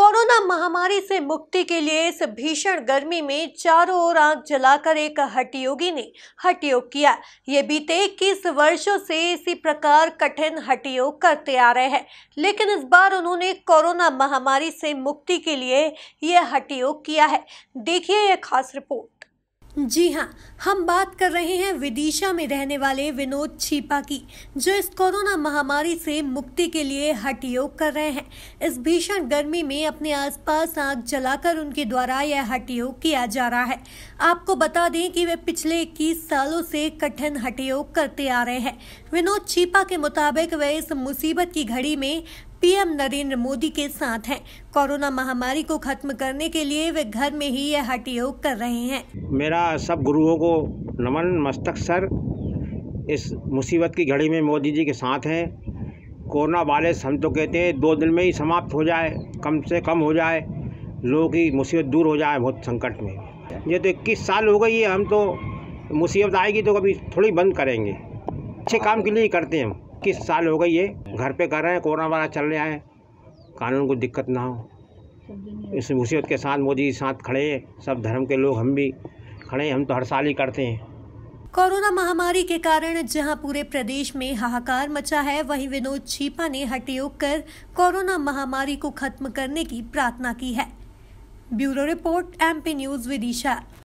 corona महामारी से मुक्ति के लिए इस भीषण गर्मी में चारों ओर आग जलाकर एक हटियोगी ने हटियोग किया ये बीते तो इक्कीस वर्षों से इसी प्रकार कठिन हटियोग करते आ रहे हैं लेकिन इस बार उन्होंने कोरोना महामारी से मुक्ति के लिए यह हटियोग किया है देखिए यह खास रिपोर्ट जी हाँ हम बात कर रहे हैं विदिशा में रहने वाले विनोद छिपा की जो इस कोरोना महामारी से मुक्ति के लिए हट योग कर रहे हैं इस भीषण गर्मी में अपने आसपास आग जलाकर उनके द्वारा यह हट योग किया जा रहा है आपको बता दें कि वे पिछले इक्कीस सालों से कठिन हट योग करते आ रहे हैं विनोद छिपा के मुताबिक वे इस मुसीबत की घड़ी में पीएम नरेंद्र मोदी के साथ हैं कोरोना महामारी को खत्म करने के लिए वे घर में ही यह हट योग कर रहे हैं मेरा सब गुरुओं को नमन मस्तक सर इस मुसीबत की घड़ी में मोदी जी के साथ हैं कोरोना वायरस हम तो कहते हैं दो दिन में ही समाप्त हो जाए कम से कम हो जाए लोगों की मुसीबत दूर हो जाए बहुत संकट में ये तो इक्कीस साल हो गई है हम तो मुसीबत आएगी तो कभी थोड़ी बंद करेंगे अच्छे काम के लिए ही करते हैं हम इक्कीस साल हो गई है घर पे कर रहे हैं कोरोना वाला चल रहा है कानून को दिक्कत ना हो इस मुसीबत के साथ मोदी साथ खड़े हैं सब धर्म के लोग हम भी खड़े हैं हम तो हर साल ही करते हैं कोरोना महामारी के कारण जहां पूरे प्रदेश में हाहाकार मचा है वहीं विनोद छीपा ने हटियोग कर कोरोना महामारी को खत्म करने की प्रार्थना की है bureau report MP news Vidisha